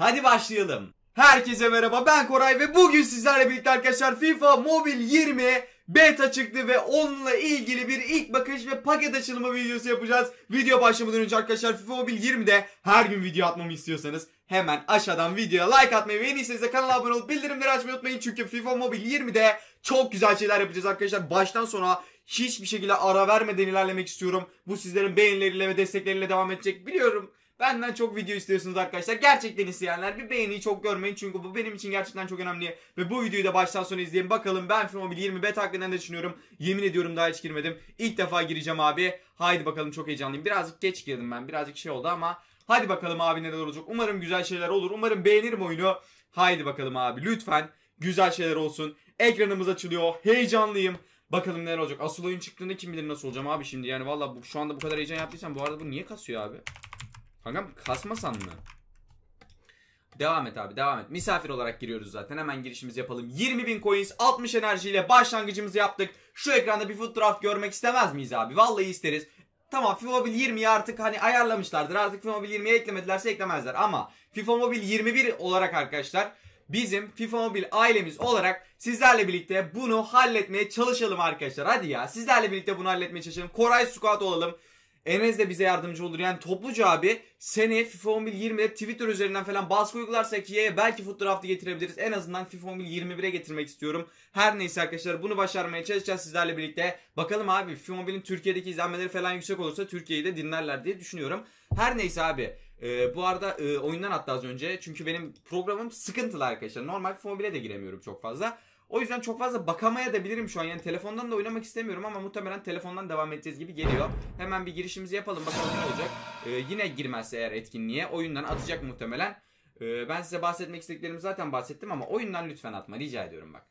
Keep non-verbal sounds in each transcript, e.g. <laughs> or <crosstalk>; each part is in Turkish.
Hadi başlayalım. Herkese merhaba ben Koray ve bugün sizlerle birlikte arkadaşlar FIFA Mobile 20 beta çıktı ve onunla ilgili bir ilk bakış ve paket açılımı videosu yapacağız. Video başlamadan önce arkadaşlar FIFA Mobile 20'de her gün video atmamı istiyorsanız hemen aşağıdan videoya like atmayı ve en iyisiniz de kanala abone olup bildirimleri açmayı unutmayın. Çünkü FIFA Mobile 20'de çok güzel şeyler yapacağız arkadaşlar. Baştan sona hiçbir şekilde ara vermeden ilerlemek istiyorum. Bu sizlerin beğenileriyle ve destekleriyle devam edecek biliyorum. Benden çok video istiyorsunuz arkadaşlar. Gerçekten isteyenler bir beğeniyi çok görmeyin. Çünkü bu benim için gerçekten çok önemli. Ve bu videoyu da baştan sona izleyin. Bakalım ben Filmobil 20 bet hakkında ne düşünüyorum. Yemin ediyorum daha hiç girmedim. İlk defa gireceğim abi. Haydi bakalım çok heyecanlıyım. Birazcık geç girdim ben. Birazcık şey oldu ama. Hadi bakalım abi neler olacak. Umarım güzel şeyler olur. Umarım beğenirim oyunu. Haydi bakalım abi lütfen güzel şeyler olsun. Ekranımız açılıyor. Heyecanlıyım. Bakalım neler olacak. Asıl oyun çıktığında kim bilir nasıl olacağım abi şimdi. Yani valla şu anda bu kadar heyecan yaptıysam bu arada bu niye kasıyor abi? Kankam kasmasan mı? Devam et abi devam et. Misafir olarak giriyoruz zaten. Hemen girişimizi yapalım. 20.000 coins 60 enerjiyle başlangıcımızı yaptık. Şu ekranda bir food draft görmek istemez miyiz abi? Vallahi isteriz. Tamam FIFA Mobile 20 artık hani ayarlamışlardır. Artık FIFA Mobile 20'ye eklemedilerse eklemezler. Ama FIFA Mobile 21 olarak arkadaşlar bizim FIFA Mobile ailemiz olarak sizlerle birlikte bunu halletmeye çalışalım arkadaşlar. Hadi ya sizlerle birlikte bunu halletmeye çalışalım. Koray Squad olalım. Enes de bize yardımcı olur. Yani topluca abi seneye FIFA 11 20'de Twitter üzerinden falan baskı uygularsak yeğe belki Foot Draft'ı getirebiliriz. En azından FIFA 11 21'e getirmek istiyorum. Her neyse arkadaşlar bunu başarmaya çalışacağız sizlerle birlikte. Bakalım abi FIFA 11'in Türkiye'deki izlenmeleri falan yüksek olursa Türkiye'yi de dinlerler diye düşünüyorum. Her neyse abi. Ee, bu arada e, oyundan attı az önce. Çünkü benim programım sıkıntılı arkadaşlar. Normal FIFA 11'e de giremiyorum çok fazla. O yüzden çok fazla bakamaya da bilirim şu an. Yani telefondan da oynamak istemiyorum ama muhtemelen telefondan devam edeceğiz gibi geliyor. Hemen bir girişimizi yapalım bakalım ne olacak. Ee, yine girmezse eğer etkinliğe oyundan atacak muhtemelen. Ee, ben size bahsetmek istediklerimi zaten bahsettim ama oyundan lütfen atma rica ediyorum bak.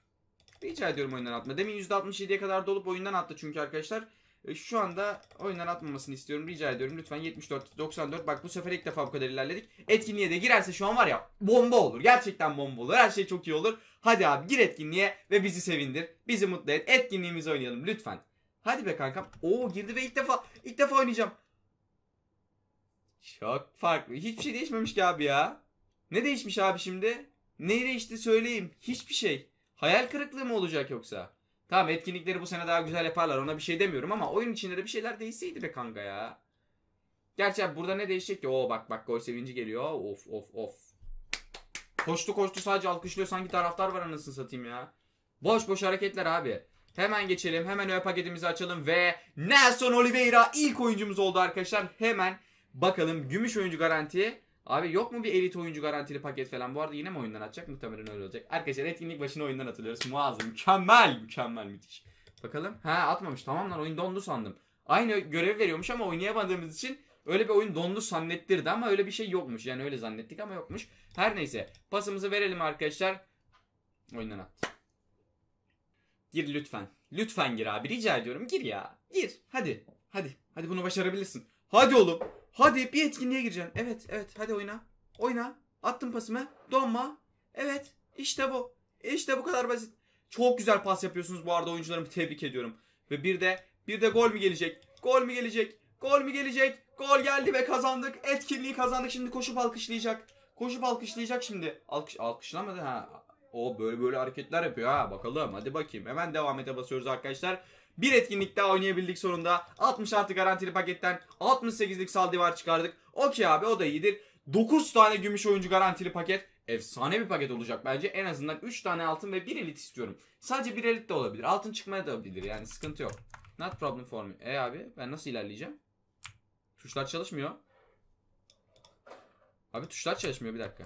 Rica ediyorum oyundan atma. Demin %67'ye kadar dolup oyundan attı çünkü arkadaşlar. E, şu anda oyundan atmamasını istiyorum. Rica ediyorum. Lütfen 74, 94. Bak bu sefer ilk defa bu kadar ilerledik. Etkinliğe de girerse şu an var ya bomba olur. Gerçekten bomba olur. Her şey çok iyi olur. Hadi abi gir etkinliğe ve bizi sevindir. Bizi mutlu et. Etkinliğimizi oynayalım lütfen. Hadi be kankam. Oo girdi ve ilk defa ilk defa oynayacağım. Çok farklı. Hiçbir şey değişmemiş ki abi ya. Ne değişmiş abi şimdi? Ne değişti söyleyeyim. Hiçbir şey. Hayal kırıklığı mı olacak yoksa? Tamam etkinlikleri bu sene daha güzel yaparlar ona bir şey demiyorum ama oyun içinde de bir şeyler değişseydi be kanka ya. Gerçi burada ne değişecek ki? Oo bak bak gol sevinci geliyor. Of of of. Koştu koştu sadece alkışlıyor sanki taraftar var anasını satayım ya. Boş boş hareketler abi. Hemen geçelim. Hemen öyle paketimizi açalım ve Nelson Oliveira ilk oyuncumuz oldu arkadaşlar. Hemen bakalım gümüş oyuncu garanti Abi yok mu bir elit oyuncu garantili paket falan? Bu arada yine mi oyundan atacak? Muhtemelen öyle olacak. Arkadaşlar etkinlik başına oyundan atılıyoruz. Muazzam. Mükemmel. Mükemmel. Müthiş. Bakalım. Ha atmamış. Tamam lan oyun dondu sandım. Aynı görev veriyormuş ama oynayamadığımız için öyle bir oyun dondu zannettirdi ama öyle bir şey yokmuş. Yani öyle zannettik ama yokmuş. Her neyse. Pasımızı verelim arkadaşlar. Oyundan at. Gir lütfen. Lütfen gir abi. Rica ediyorum. Gir ya. Gir. Hadi. Hadi. Hadi bunu başarabilirsin. Hadi oğlum. Hadi bir etkinliğe gireceğim. Evet evet hadi oyna. Oyna. Attım pasımı. Donma. Evet işte bu. İşte bu kadar basit. Çok güzel pas yapıyorsunuz bu arada oyuncularımı tebrik ediyorum. Ve bir de bir de gol mü gelecek? Gol mü gelecek? Gol mü gelecek? Gol geldi ve kazandık. Etkinliği kazandık. Şimdi koşup alkışlayacak. Koşup alkışlayacak şimdi. Alkış alkışlamadı ha. O böyle böyle hareketler yapıyor ha bakalım. Hadi bakayım. Hemen devam ete basıyoruz arkadaşlar bir etkinlik daha oynayabildik sonunda. 60 artı garantili paketten 68'lik Saldivar çıkardık. Okey abi o da iyidir. 9 tane gümüş oyuncu garantili paket. Efsane bir paket olacak bence. En azından 3 tane altın ve 1 elit istiyorum. Sadece 1 elit de olabilir. Altın çıkmaya da olabilir yani sıkıntı yok. Not problem for me. E abi ben nasıl ilerleyeceğim? Tuşlar çalışmıyor. Abi tuşlar çalışmıyor bir dakika.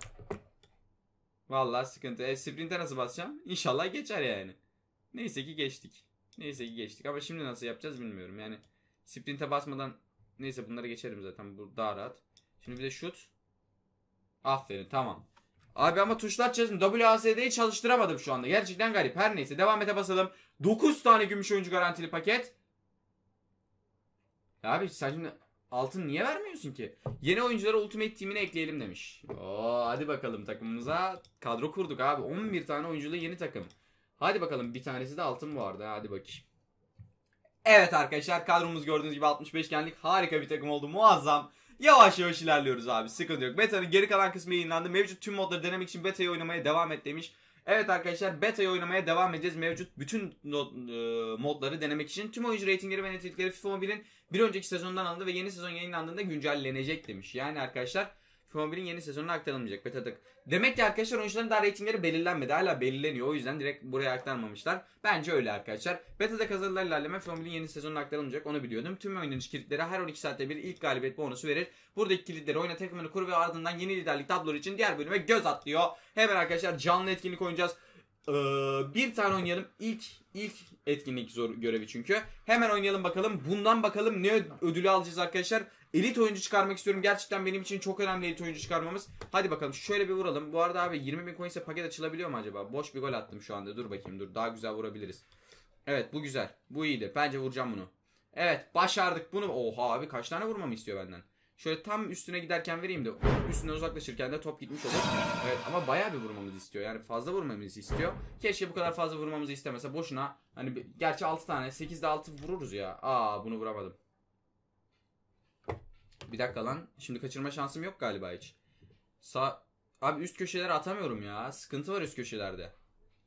Vallahi sıkıntı. E, sprint'e nasıl basacağım? İnşallah geçer yani. Neyse ki geçtik. Neyse geçtik ama şimdi nasıl yapacağız bilmiyorum. Yani sprinte basmadan neyse bunları geçerim zaten. Bu daha rahat. Şimdi bir de şut. Aferin tamam. Abi ama tuşlar çizdim. WASD'yi çalıştıramadım şu anda. Gerçekten garip. Her neyse devam ete basalım. 9 tane gümüş oyuncu garantili paket. abi sen şimdi altın niye vermiyorsun ki? Yeni oyunculara Ultimate Team'ine ekleyelim demiş. Oo hadi bakalım takımımıza kadro kurduk abi. 11 tane oyunculu yeni takım. Hadi bakalım bir tanesi de altın vardı. Hadi bakayım. Evet arkadaşlar kadromuz gördüğünüz gibi 65 kendik harika bir takım oldu. Muazzam. Yavaş yavaş ilerliyoruz abi. Sıkıntı yok. Beta'nın geri kalan kısmı yayınlandı. Mevcut tüm modları denemek için beta'yı oynamaya devam et demiş. Evet arkadaşlar beta'yı oynamaya devam edeceğiz. Mevcut bütün e, modları denemek için tüm oyuncu reytingleri ve netilikleri FIFA Mobile'in bir önceki sezondan alındı ve yeni sezon yayınlandığında güncellenecek demiş. Yani arkadaşlar FIFA 11'in yeni sezonuna aktarılmayacak. Beta tak. Demek ki arkadaşlar oyuncuların daha reytingleri belirlenmedi. Hala belirleniyor. O yüzden direkt buraya aktarmamışlar. Bence öyle arkadaşlar. Beta'da kazanılan ilerleme FIFA 11'in yeni sezonuna aktarılmayacak. Onu biliyordum. Tüm oynanış kilitlere her 12 saatte bir ilk galibiyet bonusu verir. Buradaki kilitleri oyna takımını kur ve ardından yeni liderlik tabloları için diğer bölüme göz atlıyor. Hemen arkadaşlar canlı etkinlik oynayacağız. Ee, bir tane oynayalım. İlk ilk etkinlik zor görevi çünkü. Hemen oynayalım bakalım. Bundan bakalım ne ödülü alacağız arkadaşlar. Elit oyuncu çıkarmak istiyorum. Gerçekten benim için çok önemli elit oyuncu çıkarmamız. Hadi bakalım şöyle bir vuralım. Bu arada abi 20 bin coinse paket açılabiliyor mu acaba? Boş bir gol attım şu anda. Dur bakayım dur. Daha güzel vurabiliriz. Evet bu güzel. Bu iyiydi. Bence vuracağım bunu. Evet başardık bunu. Oha abi kaç tane vurmamı istiyor benden. Şöyle tam üstüne giderken vereyim de üstünden uzaklaşırken de top gitmiş olur. Evet ama bayağı bir vurmamızı istiyor. Yani fazla vurmamızı istiyor. Keşke bu kadar fazla vurmamızı istemese. Boşuna hani gerçi 6 tane 8'de 6 vururuz ya. Aa bunu vuramadım. Bir dakika lan. Şimdi kaçırma şansım yok galiba hiç. Sağ... Abi üst köşelere atamıyorum ya. Sıkıntı var üst köşelerde.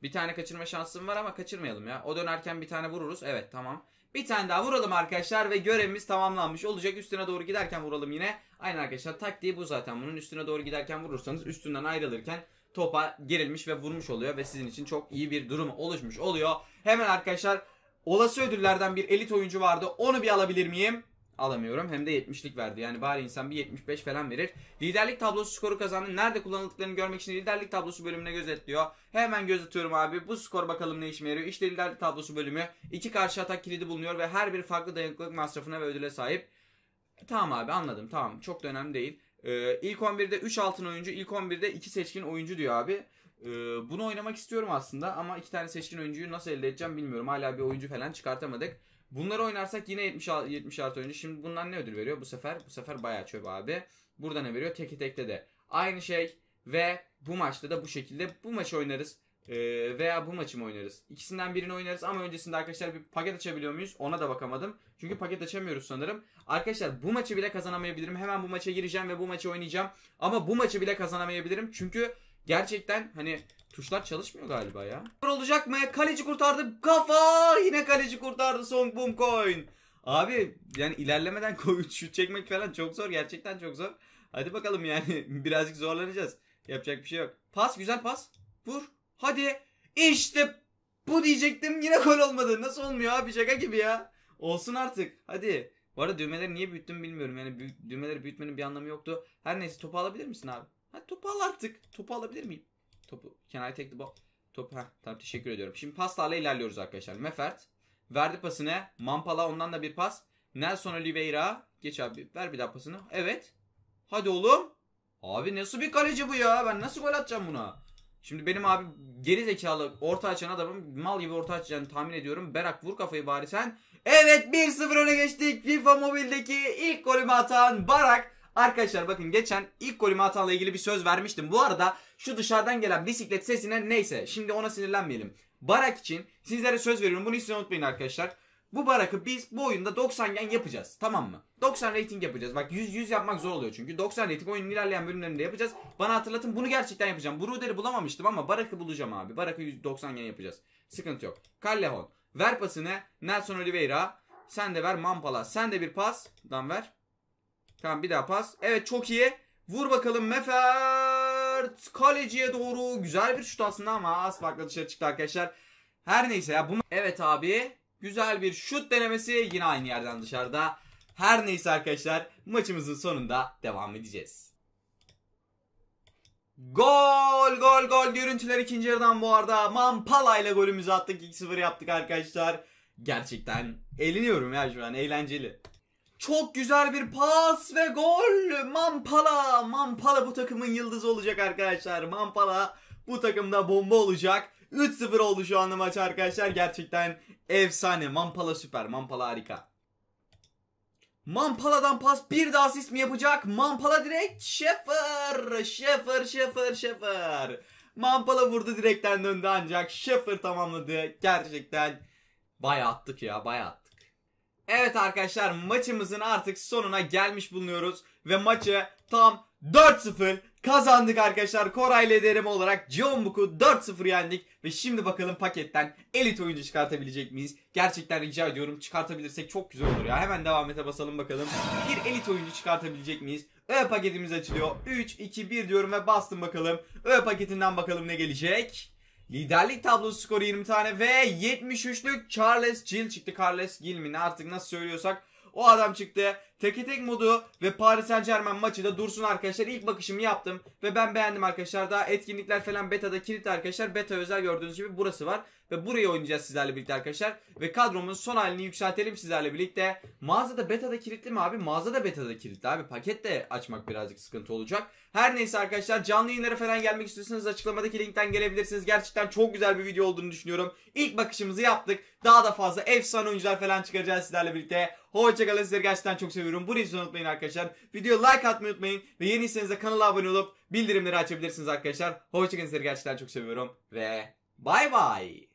Bir tane kaçırma şansım var ama kaçırmayalım ya. O dönerken bir tane vururuz. Evet tamam. Bir tane daha vuralım arkadaşlar ve görevimiz tamamlanmış olacak. Üstüne doğru giderken vuralım yine. Aynen arkadaşlar taktiği bu zaten. Bunun üstüne doğru giderken vurursanız üstünden ayrılırken topa gerilmiş ve vurmuş oluyor. Ve sizin için çok iyi bir durum oluşmuş oluyor. Hemen arkadaşlar olası ödüllerden bir elit oyuncu vardı. Onu bir alabilir miyim? alamıyorum. Hem de 70'lik verdi. Yani bari insan bir 75 falan verir. Liderlik tablosu skoru kazandı. Nerede kullanıldıklarını görmek için liderlik tablosu bölümüne göz diyor. Hemen göz atıyorum abi. Bu skor bakalım ne işime yarıyor. İşte liderlik tablosu bölümü. İki karşı atak kilidi bulunuyor ve her bir farklı dayanıklılık masrafına ve ödüle sahip. Tamam abi anladım. Tamam. Çok da önemli değil. Ee, ilk 11'de 3 altın oyuncu, ilk 11'de 2 seçkin oyuncu diyor abi. Ee, bunu oynamak istiyorum aslında ama iki tane seçkin oyuncuyu nasıl elde edeceğim bilmiyorum. Hala bir oyuncu falan çıkartamadık. Bunları oynarsak yine 70 70 artı oyuncu. Şimdi bundan ne ödül veriyor? Bu sefer bu sefer bayağı çöp abi. Burada ne veriyor? Teki tekte de. Aynı şey ve bu maçta da bu şekilde bu maçı oynarız veya bu maçı mı oynarız? İkisinden birini oynarız ama öncesinde arkadaşlar bir paket açabiliyor muyuz? Ona da bakamadım. Çünkü paket açamıyoruz sanırım. Arkadaşlar bu maçı bile kazanamayabilirim. Hemen bu maça gireceğim ve bu maçı oynayacağım. Ama bu maçı bile kazanamayabilirim. Çünkü Gerçekten hani tuşlar çalışmıyor galiba ya. Olacak mı? Kaleci kurtardı. Kafa! Yine kaleci kurtardı Song Boom Coin. Abi yani ilerlemeden <laughs> koyun şut çekmek falan çok zor. Gerçekten çok zor. Hadi bakalım yani <laughs> birazcık zorlanacağız. Yapacak bir şey yok. Pas güzel pas. Vur. Hadi. İşte bu diyecektim yine gol olmadı. Nasıl olmuyor abi şaka gibi ya. Olsun artık. Hadi. Bu arada düğmeleri niye büyüttüm bilmiyorum. Yani düğmeleri büyütmenin bir anlamı yoktu. Her neyse topu alabilir misin abi? Ha topu al artık. Topu alabilir miyim? Topu. Can I take the ball? Topu. Heh, tamam teşekkür ediyorum. Şimdi paslarla ilerliyoruz arkadaşlar. Mefert verdi pasını. Mampala ondan da bir pas. Nelson Oliveira. Geç abi ver bir daha pasını. Evet. Hadi oğlum. Abi nasıl bir kaleci bu ya? Ben nasıl gol atacağım buna? Şimdi benim abi geri zekalı orta açan adamım mal gibi orta açacağını tahmin ediyorum. Berak vur kafayı bari sen. Evet 1-0 öne geçtik. FIFA mobildeki ilk golümü atan Barak Arkadaşlar bakın geçen ilk golümü atanla ilgili bir söz vermiştim. Bu arada şu dışarıdan gelen bisiklet sesine neyse şimdi ona sinirlenmeyelim. Barak için sizlere söz veriyorum. Bunu hiç unutmayın arkadaşlar. Bu barakı biz bu oyunda 90 gen yapacağız. Tamam mı? 90 rating yapacağız. Bak 100 100 yapmak zor oluyor çünkü. 90 rating oyunun ilerleyen bölümlerinde yapacağız. Bana hatırlatın bunu gerçekten yapacağım. Bruder'i bulamamıştım ama barakı bulacağım abi. Barakı 90 gen yapacağız. Sıkıntı yok. Callehon. Ver pasını Nelson Oliveira. Sen de ver Mampala. Sen de bir pas. Dan ver. Tamam bir daha pas. Evet çok iyi. Vur bakalım Mefert. Kaleciye doğru. Güzel bir şut aslında ama az farklı dışarı çıktı arkadaşlar. Her neyse ya. Bunu... Evet abi. Güzel bir şut denemesi. Yine aynı yerden dışarıda. Her neyse arkadaşlar. Maçımızın sonunda devam edeceğiz. Gol gol gol görüntüler ikinci yarıdan bu arada Mampala ile golümüzü attık 2-0 yaptık arkadaşlar. Gerçekten eğleniyorum ya şu an eğlenceli. Çok güzel bir pas ve gol. Mampala. Mampala bu takımın yıldızı olacak arkadaşlar. Mampala bu takımda bomba olacak. 3-0 oldu şu anda maç arkadaşlar. Gerçekten efsane. Mampala süper. Mampala harika. Mampala'dan pas bir daha asist mi yapacak? Mampala direkt Şefer. Şefer, Şefer, Şefer. Mampala vurdu direkten döndü ancak Şefer tamamladı. Gerçekten bayağı attık ya bayağı attık. Evet arkadaşlar maçımızın artık sonuna gelmiş bulunuyoruz ve maçı tam 4-0 kazandık arkadaşlar. Koray liderim olarak Jeonbuk'u 4-0 yendik ve şimdi bakalım paketten elit oyuncu çıkartabilecek miyiz? Gerçekten rica ediyorum çıkartabilirsek çok güzel olur ya. Hemen devam ete basalım bakalım. Bir elit oyuncu çıkartabilecek miyiz? Ö paketimiz açılıyor. 3, 2, 1 diyorum ve bastım bakalım. Ö paketinden bakalım ne gelecek? Liderlik tablosu skoru 20 tane ve 73'lük Charles Gil çıktı. Charles Gil mi ne artık nasıl söylüyorsak o adam çıktı. Teke tek modu ve Paris Saint Germain maçı da dursun arkadaşlar. İlk bakışımı yaptım ve ben beğendim arkadaşlar. Daha etkinlikler falan beta'da kilitli arkadaşlar. Beta özel gördüğünüz gibi burası var ve burayı oynayacağız sizlerle birlikte arkadaşlar. Ve kadromun son halini yükseltelim sizlerle birlikte. Mağazada betada kilitli mi abi? Mağazada betada kilitli abi. Paket de açmak birazcık sıkıntı olacak. Her neyse arkadaşlar canlı yayınlara falan gelmek istiyorsanız açıklamadaki linkten gelebilirsiniz. Gerçekten çok güzel bir video olduğunu düşünüyorum. İlk bakışımızı yaptık. Daha da fazla efsane oyuncular falan çıkaracağız sizlerle birlikte. Hoşçakalın sizleri gerçekten çok seviyorum. Bu Burayı unutmayın arkadaşlar. Videoya like atmayı unutmayın. Ve yeniyseniz de kanala abone olup bildirimleri açabilirsiniz arkadaşlar. Hoşçakalın sizleri gerçekten çok seviyorum. Ve bay bay.